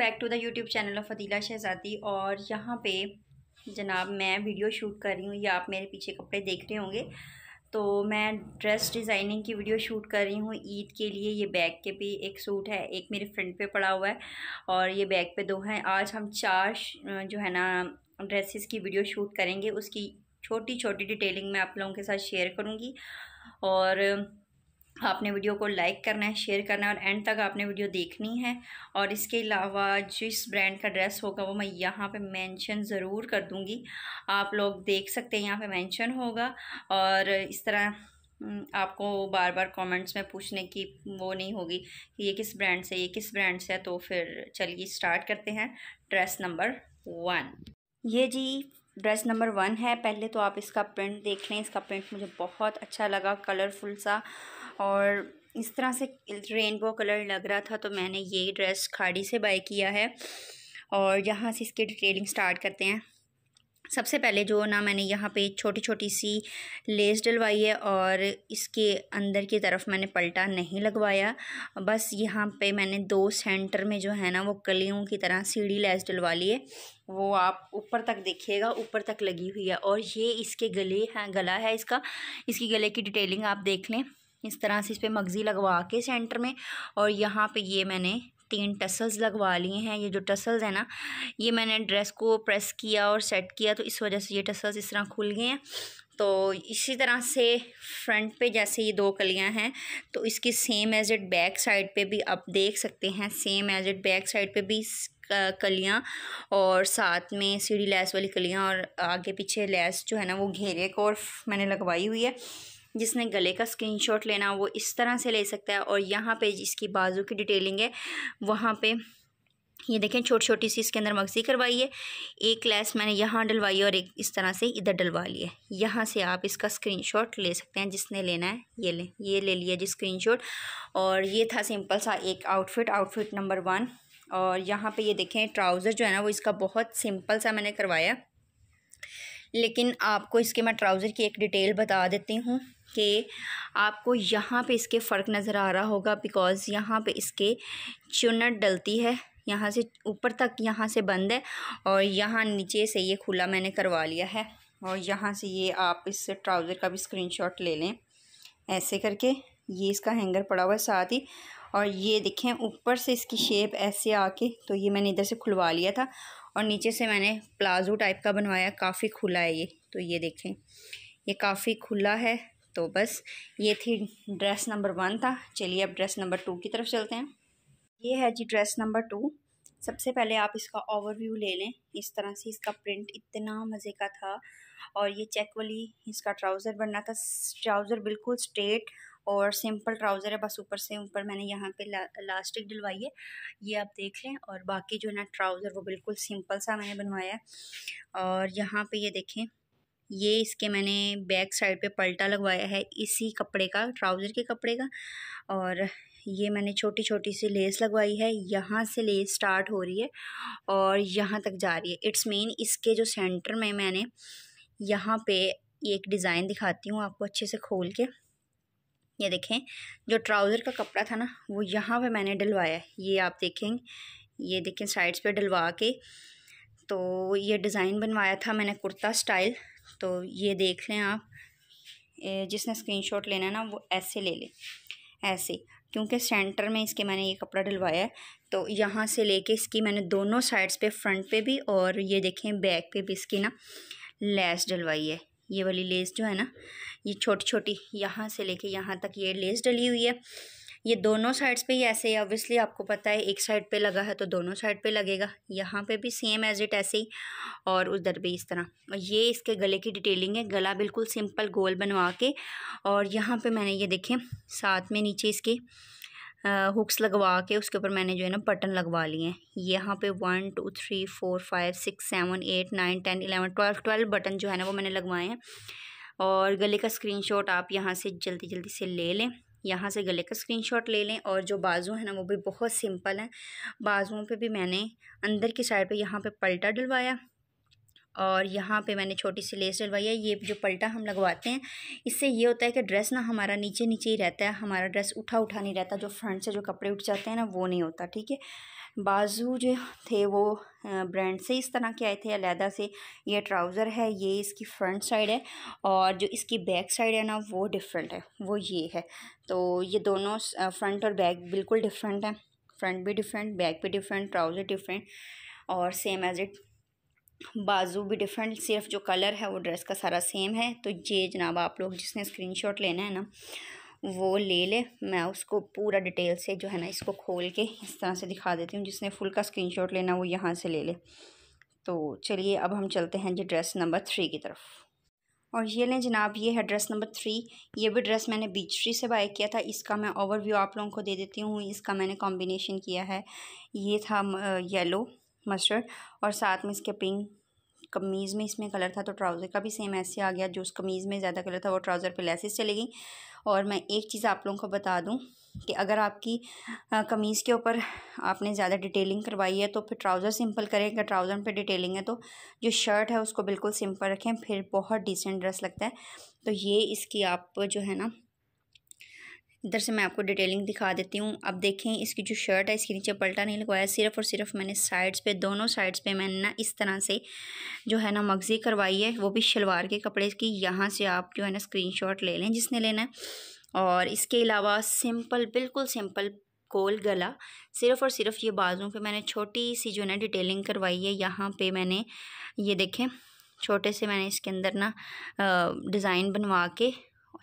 back to the YouTube channel of Fatila Shahzadi और यहाँ पे जनाब मैं वीडियो शूट कर रही हूँ या आप मेरे पीछे कपड़े देख रहे होंगे तो मैं ड्रेस डिज़ाइनिंग की वीडियो शूट कर रही हूँ ईद के लिए ये बैग के भी एक सूट है एक मेरे फ्रेंड पे पड़ा हुआ है और ये बैग पे दो हैं आज हम चार जो है ना ड्रेसेस की वीडियो शूट करेंगे उसकी छोटी छोटी डिटेलिंग मैं आप लोगों के साथ शेयर करूँगी और आपने वीडियो को लाइक करना है शेयर करना है और एंड तक आपने वीडियो देखनी है और इसके अलावा जिस ब्रांड का ड्रेस होगा वो मैं यहाँ पे मेंशन ज़रूर कर दूँगी आप लोग देख सकते हैं यहाँ पे मेंशन होगा और इस तरह हम्म, आपको बार बार कमेंट्स में पूछने की वो नहीं होगी कि ये किस ब्रांड से ये किस ब्रांड से है तो फिर चलिए स्टार्ट करते हैं ड्रेस नंबर वन ये जी ड्रेस नंबर वन है पहले तो आप इसका प्रिंट देख लें इसका प्रिंट मुझे बहुत अच्छा लगा कलरफुल सा और इस तरह से रेनबो कलर लग रहा था तो मैंने ये ड्रेस खाड़ी से बाई किया है और यहाँ से इसकी डिटेलिंग स्टार्ट करते हैं सबसे पहले जो ना मैंने यहाँ पे छोटी छोटी सी लेस डलवाई है और इसके अंदर की तरफ मैंने पलटा नहीं लगवाया बस यहाँ पे मैंने दो सेंटर में जो है ना वो कलियों की तरह सीढ़ी लेस डलवा ली है वो आप ऊपर तक देखिएगा ऊपर तक लगी हुई है और ये इसके गले हैं गला है इसका इसकी गले की डिटेलिंग आप देख लें इस तरह से इस पर मगज़ी लगवा के सेंटर में और यहाँ पे ये मैंने तीन टसल्स लगवा लिए हैं ये जो टसल्स हैं ना ये मैंने ड्रेस को प्रेस किया और सेट किया तो इस वजह से ये टसल्स इस तरह खुल गए हैं तो इसी तरह से फ्रंट पे जैसे ये दो कलियां हैं तो इसकी same as it back side पे भी आप देख सकते हैं same as it back side पे भी कलियां और साथ में सीढ़ी लैस वाली कलियां और आगे पीछे लैस जो है ना वो घेरे को और मैंने लगवाई हुई है जिसने गले का स्क्रीनशॉट लेना वो इस तरह से ले सकता है और यहाँ पे जिसकी बाजू की डिटेलिंग है वहाँ पे ये देखें छोटी छोटी सी इसके अंदर मगजी करवाई है एक लेस मैंने यहाँ डलवाई और एक इस तरह से इधर डलवा लिया यहाँ से आप इसका स्क्रीनशॉट ले सकते हैं जिसने लेना है ये ले ये ले लिया जी स्क्रीनशॉट और ये था सिंपल सा एक आउटफिट आउटफिट नंबर वन और यहाँ पे ये देखें ट्राउज़र जो है ना वो इसका बहुत सिंपल सा मैंने करवाया लेकिन आपको इसके मैं ट्राउज़र की एक डिटेल बता देती हूँ कि आपको यहाँ पे इसके फ़र्क नज़र आ रहा होगा बिकॉज़ यहाँ पे इसके चुनट डलती है यहाँ से ऊपर तक यहाँ से बंद है और यहाँ नीचे से ये खुला मैंने करवा लिया है और यहाँ से ये आप इस ट्राउज़र का भी स्क्रीन ले लें ऐसे करके ये इसका हैंगर पड़ा हुआ है साथ ही और ये देखें ऊपर से इसकी शेप ऐसे आके तो ये मैंने इधर से खुलवा लिया था और नीचे से मैंने प्लाजो टाइप का बनवाया काफ़ी खुला है ये तो ये देखें ये काफ़ी खुला है तो बस ये थी ड्रेस नंबर वन था चलिए अब ड्रेस नंबर टू की तरफ चलते हैं ये है जी ड्रेस नंबर टू सबसे पहले आप इसका ओवरव्यू ले लें इस तरह से इसका प्रिंट इतना मज़े का था और ये चेक वाली इसका ट्राउज़र बनना था ट्राउज़र बिल्कुल स्ट्रेट और सिंपल ट्राउज़र है बस ऊपर से ऊपर मैंने यहाँ पे इलास्टिक डलवाई है ये आप देख लें और बाकी जो है ना ट्राउज़र वो बिल्कुल सिंपल सा मैंने बनवाया है और यहाँ पे ये देखें ये इसके मैंने बैक साइड पे पलटा लगवाया है इसी कपड़े का ट्राउज़र के कपड़े का और ये मैंने छोटी छोटी सी लेस लगवाई है यहाँ से लेस स्टार्ट हो रही है और यहाँ तक जा रही है इट्स मेन इसके जो सेंटर में मैंने यहाँ पे एक डिज़ाइन दिखाती हूँ आपको अच्छे से खोल के ये देखें जो ट्राउज़र का कपड़ा था ना वो यहाँ पे मैंने डलवाया ये आप देखें ये देखें साइड्स पे डलवा के तो ये डिज़ाइन बनवाया था मैंने कुर्ता स्टाइल तो ये देख लें आप जिसने स्क्रीनशॉट लेना है ना वो ऐसे ले लें ऐसे क्योंकि सेंटर में इसके मैंने ये कपड़ा डलवाया है तो यहाँ से लेके इसकी मैंने दोनों साइड्स पे फ्रंट पे भी और ये देखें बैक पे भी इसकी ना लेस डलवाई है ये वाली लेस जो है ना ये छोटी छोटी यहाँ से लेके यहाँ तक ये लेस डली हुई है ये दोनों साइड्स पे ही ऐसे है ऑब्वियसली आपको पता है एक साइड पे लगा है तो दोनों साइड पे लगेगा यहाँ पे भी सेम एज इट ऐसे ही और उधर भी इस तरह और ये इसके गले की डिटेलिंग है गला बिल्कुल सिंपल गोल बनवा के और यहाँ पे मैंने ये देखे साथ में नीचे इसके हुक्स लगवा के उसके ऊपर मैंने जो है ना बटन लगवा लिए हैं यहाँ पे one two three four five six seven eight nine ten eleven twelve twelve button जो है ना वो मैंने लगवाए हैं और गले का शॉट आप यहाँ से जल्दी जल्दी से ले लें यहाँ से गले का स्क्रीनशॉट ले लें और जो बाजू है ना वो भी बहुत सिंपल है बाजुओं पे भी मैंने अंदर की साइड पे यहाँ पे पलटा डलवाया और यहाँ पे मैंने छोटी सी लेस डलवाई है ये जो पलटा हम लगवाते हैं इससे ये होता है कि ड्रेस ना हमारा नीचे नीचे ही रहता है हमारा ड्रेस उठा उठा नहीं रहता जो फ्रंट से जो कपड़े उठ जाते हैं ना वो नहीं होता ठीक है बाजू जो थे वो ब्रांड से इस तरह के आए थे अलहदा से ये ट्राउज़र है ये इसकी फ्रंट साइड है और जो इसकी बैक साइड है ना वो डिफरेंट है वो ये है तो ये दोनों फ्रंट और बैक बिल्कुल डिफरेंट हैं फ्रंट भी डिफरेंट बैक भी डिफरेंट ट्राउज़र डिफरेंट और सेम एज इट बाजू भी डिफरेंट सिर्फ जो कलर है वो ड्रेस का सारा सेम है तो ये जनाब आप लोग जिसने स्क्रीनशॉट लेना है ना वो ले ले मैं उसको पूरा डिटेल से जो है ना इसको खोल के इस तरह से दिखा देती हूँ जिसने फुल का स्क्रीनशॉट लेना वो यहाँ से ले ले तो चलिए अब हम चलते हैं जी ड्रेस नंबर थ्री की तरफ और ये लें जनाब ये है ड्रेस नंबर थ्री ये भी ड्रेस मैंने बीच थ्री से बाय किया था इसका मैं ओवरव्यू आप लोगों को दे देती हूँ इसका मैंने कॉम्बिनेशन किया है ये था येलो मस्टर्ड और साथ में इसके पिंक कमीज़ में इसमें कलर था तो ट्राउज़र का भी सेम ऐसे आ गया जो उस कमीज़ में ज़्यादा कलर था वो ट्राउज़र पे लेसेस चले गई और मैं एक चीज़ आप लोगों को बता दूं कि अगर आपकी कमीज़ के ऊपर आपने ज़्यादा डिटेलिंग करवाई है तो फिर ट्राउज़र सिंपल करें अगर ट्राउज़र पे डिटेलिंग है तो जो शर्ट है उसको बिल्कुल सिंपल रखें फिर बहुत डिसेंट ड्रेस लगता है तो ये इसकी आप जो है ना इधर से मैं आपको डिटेलिंग दिखा देती हूँ अब देखें इसकी जो शर्ट है इसके नीचे पलटा नहीं लगवाया सिर्फ और सिर्फ मैंने साइड्स पे दोनों साइड्स पे मैंने ना इस तरह से जो है ना मगजी करवाई है वो भी शलवार के कपड़े की यहाँ से आप जो है ना स्क्रीनशॉट ले लें जिसने लेना है और इसके अलावा सिंपल बिल्कुल सिंपल कोल गला सिर्फ और सिर्फ ये बाजू पर मैंने छोटी सी जो है ना डिटेलिंग करवाई है यहाँ पर मैंने ये देखें छोटे से मैंने इसके अंदर ना डिज़ाइन बनवा के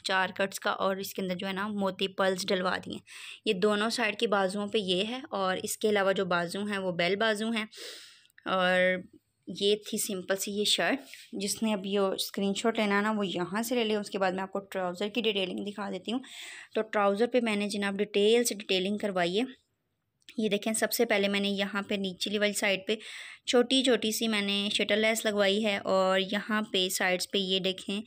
चार कट्स का और इसके अंदर जो है ना मोती पल्स डलवा दिए ये दोनों साइड की बाजुओं पे ये है और इसके अलावा जो बाजू हैं वो बेल बाजू हैं और ये थी सिंपल सी ये शर्ट जिसने अब ये स्क्रीनशॉट लेना ना वो यहाँ से ले लें उसके बाद मैं आपको ट्राउज़र की डिटेलिंग दिखा देती हूँ तो ट्राउज़र पे मैंने जनाब डिटेल से डिटेलिंग करवाई है ये देखें सबसे पहले मैंने यहाँ पे नीचे वाली साइड पे छोटी छोटी सी मैंने शटल लेस लगवाई है और यहाँ पे साइड्स पे ये देखें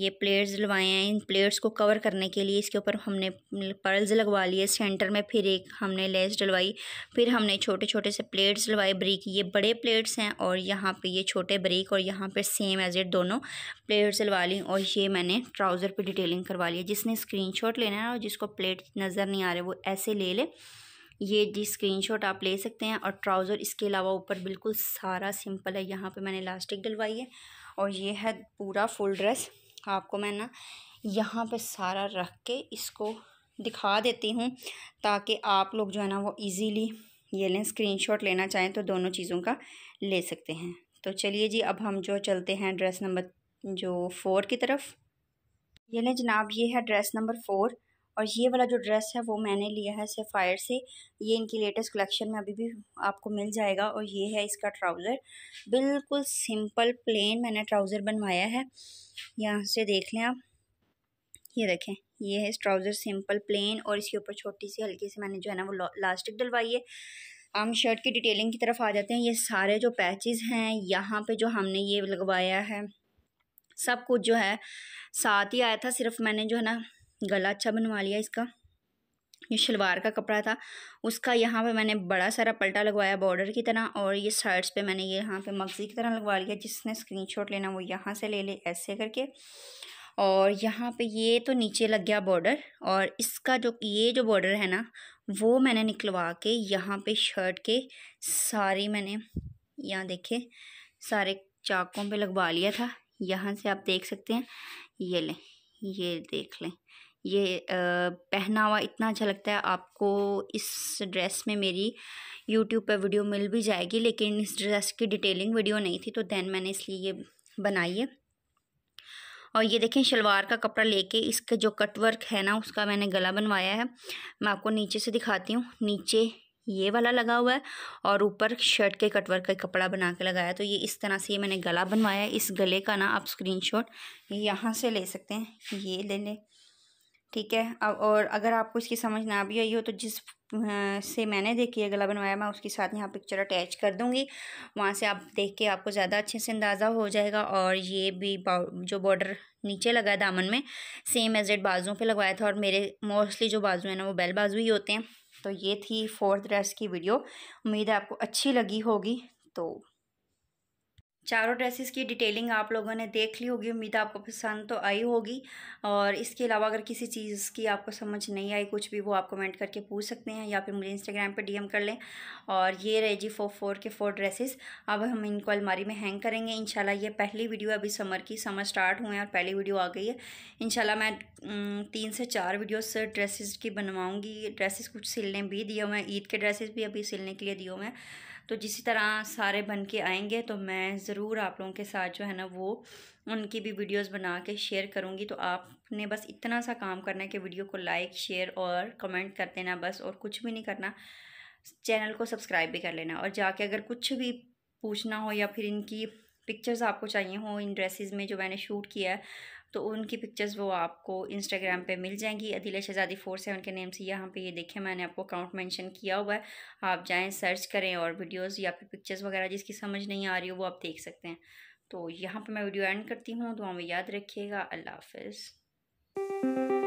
ये प्लेयर्स लगवाए हैं इन प्लेयर्स को कवर करने के लिए इसके ऊपर हमने पर्ल्स लगवा लिए सेंटर में फिर एक हमने लेस डलवाई फिर हमने छोटे छोटे से प्लेट्स लगवाए ब्रिक ये बड़े प्लेट्स हैं और यहाँ पर ये छोटे ब्रिक और यहाँ पर सेम एज इट दोनों प्लेट्स लगवा ली और ये मैंने ट्राउज़र पर डिटेलिंग करवा ली जिसने स्क्रीन लेना है और जिसको प्लेट नज़र नहीं आ रहे वो ऐसे ले लें ये जी स्क्रीनशॉट आप ले सकते हैं और ट्राउज़र इसके अलावा ऊपर बिल्कुल सारा सिंपल है यहाँ पे मैंने इलास्टिक डलवाई है और ये है पूरा फुल ड्रेस आपको मैं ना यहाँ पे सारा रख के इसको दिखा देती हूँ ताकि आप लोग जो है ना वो इजीली ये लें स्क्रीनशॉट लेना चाहें तो दोनों चीज़ों का ले सकते हैं तो चलिए जी अब हम जो चलते हैं ड्रेस नंबर जो फोर की तरफ ये लें जनाब ये है ड्रेस नंबर फोर और ये वाला जो ड्रेस है वो मैंने लिया है सेफायर से ये इनकी लेटेस्ट कलेक्शन में अभी भी आपको मिल जाएगा और ये है इसका ट्राउज़र बिल्कुल सिंपल प्लेन मैंने ट्राउज़र बनवाया है यहाँ से देख लें आप ये देखें ये है इस ट्राउज़र सिंपल प्लेन और इसके ऊपर छोटी सी हल्की सी मैंने जो है ना वो लास्टिक डलवाई है हम शर्ट की डिटेलिंग की तरफ आ जाते हैं ये सारे जो पैचेस हैं यहाँ पे जो हमने ये लगवाया है सब कुछ जो है साथ ही आया था सिर्फ मैंने जो है ना गला अच्छा बनवा लिया इसका ये शलवार का कपड़ा था उसका यहाँ पे मैंने बड़ा सारा पलटा लगवाया बॉर्डर की तरह और ये साइड्स पे मैंने ये यहाँ पे मगजी की तरह लगवा लिया जिसने स्क्रीनशॉट लेना वो यहाँ से ले ले ऐसे करके और यहाँ पे ये तो नीचे लग गया बॉर्डर और इसका जो ये जो बॉर्डर है ना वो मैंने निकलवा के यहाँ पर शर्ट के सारी मैंने यहाँ देखे सारे चाकों पर लगवा लिया था यहाँ से आप देख सकते हैं ये लें ये देख लें ये पहनावा इतना अच्छा लगता है आपको इस ड्रेस में मेरी यूट्यूब पर वीडियो मिल भी जाएगी लेकिन इस ड्रेस की डिटेलिंग वीडियो नहीं थी तो दैन मैंने इसलिए ये बनाई है और ये देखें शलवार का कपड़ा लेके इसका जो कटवर्क है ना उसका मैंने गला बनवाया है मैं आपको नीचे से दिखाती हूँ नीचे ये वाला लगा हुआ है और ऊपर शर्ट के कटवर का कपड़ा बना के लगाया तो ये इस तरह से ये मैंने गला बनवाया इस गले का ना आप स्क्रीनशॉट यहाँ से ले सकते हैं ये ले लें ठीक है अब और अगर आपको इसकी समझ ना भी आई हो तो जिस से मैंने देखिए गला बनवाया मैं उसके साथ यहाँ पिक्चर अटैच कर दूँगी वहाँ से आप देख के आपको ज़्यादा अच्छे से अंदाज़ा हो जाएगा और ये भी जो बॉर्डर नीचे लगा दामन में सेम एज एड बाजुओं पर लगवाया था और मेरे मोस्टली जो बाजू हैं ना वो बेल बाजू ही होते हैं तो ये थी फोर्थ ड्रेस की वीडियो उम्मीद है आपको अच्छी लगी होगी तो चारों ड्रेसेस की डिटेलिंग आप लोगों ने देख ली होगी उम्मीद आपको पसंद तो आई होगी और इसके अलावा अगर किसी चीज़ की आपको समझ नहीं आई कुछ भी वो आप कमेंट करके पूछ सकते हैं या फिर मुझे इंस्टाग्राम पे डीएम कर लें और ये रहे जी फोर फोर के फोर ड्रेसेस अब हम इनको अलमारी में हैंग करेंगे इन ये पहली वीडियो अभी समर की समर स्टार्ट हुए हैं और पहली वीडियो आ गई है इन मैं तीन से चार वीडियोस ड्रेसेस की बनवाऊँगी ड्रेसेस कुछ सिलने भी दिए हुए हैं ईद के ड्रेसेस भी अभी सिलने के लिए दिए हुए हैं तो जिस तरह सारे बन के आएंगे तो मैं ज़रूर आप लोगों के साथ जो है ना वो उनकी भी वीडियोस बना के शेयर करूँगी तो आपने बस इतना सा काम करना है कि वीडियो को लाइक शेयर और कमेंट कर देना बस और कुछ भी नहीं करना चैनल को सब्सक्राइब भी कर लेना और जाके अगर कुछ भी पूछना हो या फिर इनकी पिक्चर्स आपको चाहिए हो इन ड्रेसेस में जो मैंने शूट किया है तो उनकी पिक्चर्स वो आपको इंस्टाग्राम पे मिल जाएंगी अदिल शहजादी फोर सेवन के नेम से यहाँ पे ये देखें मैंने आपको अकाउंट मेंशन किया हुआ है आप जाएं सर्च करें और वीडियोस या फिर पिक्चर्स वगैरह जिसकी समझ नहीं आ रही हो वो आप देख सकते हैं तो यहाँ पर मैं वीडियो एंड करती हूँ तो हमें याद रखिएगा अल्लाह हाफ